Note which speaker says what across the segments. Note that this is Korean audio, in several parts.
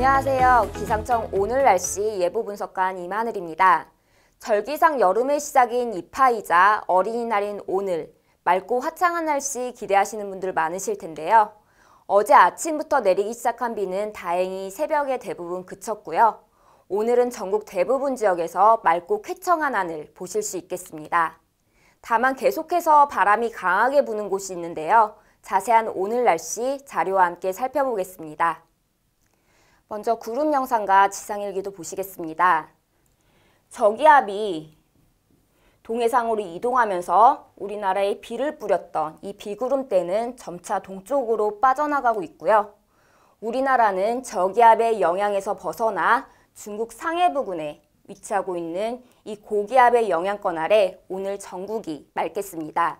Speaker 1: 안녕하세요. 기상청 오늘 날씨 예보 분석관 이마늘입니다. 절기상 여름의 시작인 입하이자 어린이날인 오늘 맑고 화창한 날씨 기대하시는 분들 많으실 텐데요. 어제 아침부터 내리기 시작한 비는 다행히 새벽에 대부분 그쳤고요. 오늘은 전국 대부분 지역에서 맑고 쾌청한 하늘 보실 수 있겠습니다. 다만 계속해서 바람이 강하게 부는 곳이 있는데요. 자세한 오늘 날씨 자료와 함께 살펴보겠습니다. 먼저 구름 영상과 지상일기도 보시겠습니다. 저기압이 동해상으로 이동하면서 우리나라에 비를 뿌렸던 이비구름때는 점차 동쪽으로 빠져나가고 있고요. 우리나라는 저기압의 영향에서 벗어나 중국 상해 부근에 위치하고 있는 이 고기압의 영향권 아래 오늘 전국이 맑겠습니다.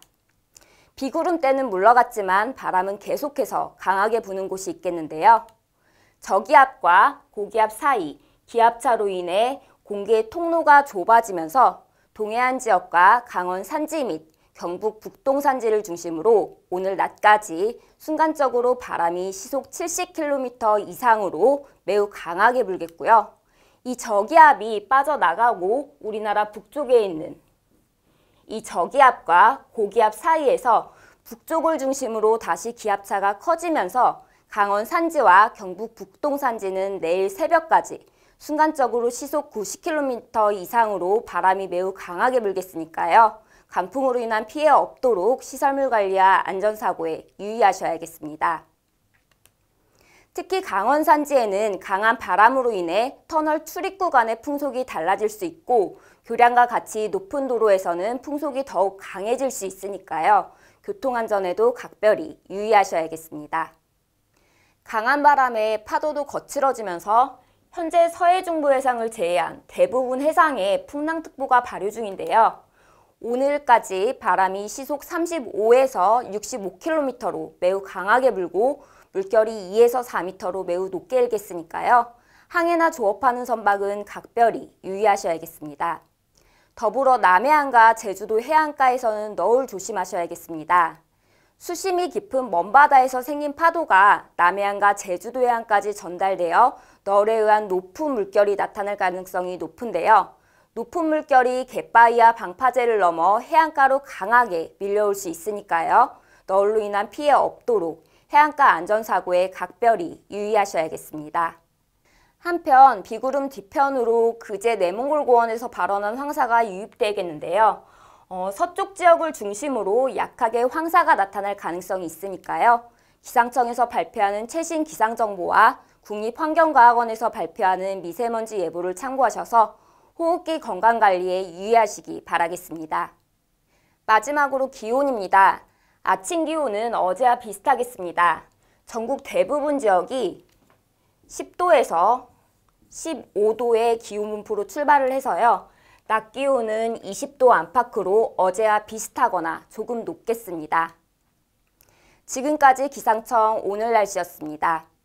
Speaker 1: 비구름때는 물러갔지만 바람은 계속해서 강하게 부는 곳이 있겠는데요. 저기압과 고기압 사이 기압차로 인해 공기의 통로가 좁아지면서 동해안 지역과 강원 산지 및 경북 북동 산지를 중심으로 오늘 낮까지 순간적으로 바람이 시속 70km 이상으로 매우 강하게 불겠고요. 이 저기압이 빠져나가고 우리나라 북쪽에 있는 이 저기압과 고기압 사이에서 북쪽을 중심으로 다시 기압차가 커지면서 강원 산지와 경북 북동 산지는 내일 새벽까지 순간적으로 시속 90km 이상으로 바람이 매우 강하게 불겠으니까요. 강풍으로 인한 피해 없도록 시설물 관리와 안전사고에 유의하셔야겠습니다. 특히 강원 산지에는 강한 바람으로 인해 터널 출입 구간의 풍속이 달라질 수 있고 교량과 같이 높은 도로에서는 풍속이 더욱 강해질 수 있으니까요. 교통안전에도 각별히 유의하셔야겠습니다. 강한 바람에 파도도 거칠어지면서 현재 서해중부 해상을 제외한 대부분 해상에 풍랑특보가 발효 중인데요. 오늘까지 바람이 시속 35에서 65km로 매우 강하게 불고 물결이 2에서 4m로 매우 높게 일겠으니까요. 항해나 조업하는 선박은 각별히 유의하셔야겠습니다. 더불어 남해안과 제주도 해안가에서는 너울 조심하셔야겠습니다. 수심이 깊은 먼바다에서 생긴 파도가 남해안과 제주도 해안까지 전달되어 널에 의한 높은 물결이 나타날 가능성이 높은데요. 높은 물결이 갯바위와 방파제를 넘어 해안가로 강하게 밀려올 수 있으니까요. 널로 인한 피해 없도록 해안가 안전사고에 각별히 유의하셔야겠습니다. 한편 비구름 뒤편으로 그제 내몽골 고원에서 발원한 황사가 유입되겠는데요. 어, 서쪽 지역을 중심으로 약하게 황사가 나타날 가능성이 있으니까요. 기상청에서 발표하는 최신 기상 정보와 국립환경과학원에서 발표하는 미세먼지 예보를 참고하셔서 호흡기 건강관리에 유의하시기 바라겠습니다. 마지막으로 기온입니다. 아침 기온은 어제와 비슷하겠습니다. 전국 대부분 지역이 10도에서 15도의 기온 분포로 출발을 해서요. 낮 기온은 20도 안팎으로 어제와 비슷하거나 조금 높겠습니다. 지금까지 기상청 오늘 날씨였습니다.